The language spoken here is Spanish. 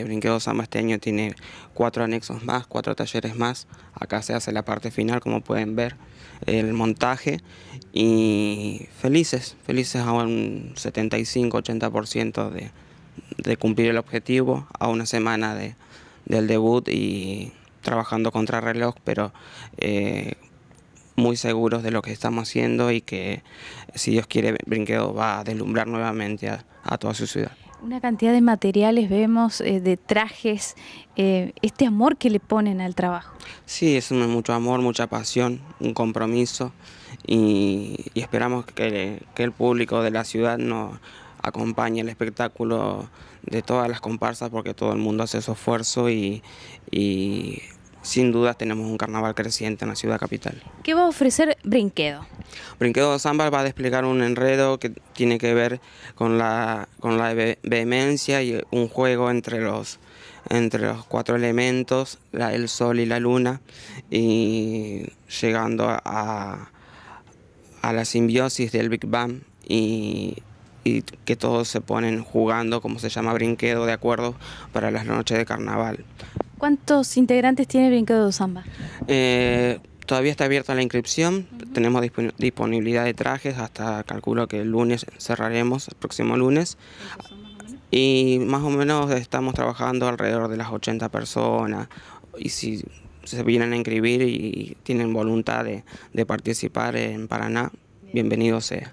El Brinquedo Samba este año tiene cuatro anexos más, cuatro talleres más. Acá se hace la parte final, como pueden ver, el montaje. Y felices, felices a un 75-80% de, de cumplir el objetivo, a una semana del debut y trabajando contra reloj, pero eh, muy seguros de lo que estamos haciendo y que si Dios quiere, Brinquedo va a deslumbrar nuevamente a toda su ciudad. Una cantidad de materiales vemos, eh, de trajes, eh, este amor que le ponen al trabajo. Sí, es mucho amor, mucha pasión, un compromiso y, esperamos que, el público de la ciudad nos acompañe el espectáculo de todas las comparsas porque todo el mundo hace su esfuerzo y sin duda tenemos un carnaval creciente en la ciudad capital. ¿Qué va a ofrecer Brinquedo? Brinquedo Zambal va a desplegar un enredo que tiene que ver con la, con la vehemencia y un juego entre los, entre los cuatro elementos, el sol y la luna, y llegando a, la simbiosis del Big Bang y y que todos se ponen jugando, como se llama brinquedo, de acuerdo, para las noches de carnaval. ¿Cuántos integrantes tiene el Brincado de Samba? Eh, todavía está abierta la inscripción, tenemos disponibilidad de trajes hasta calculo que el lunes cerraremos, el próximo lunes. y más o menos estamos trabajando alrededor de las 80 personas. Y si se vienen a inscribir y tienen voluntad de, de participar en Paraná, bienvenido sea.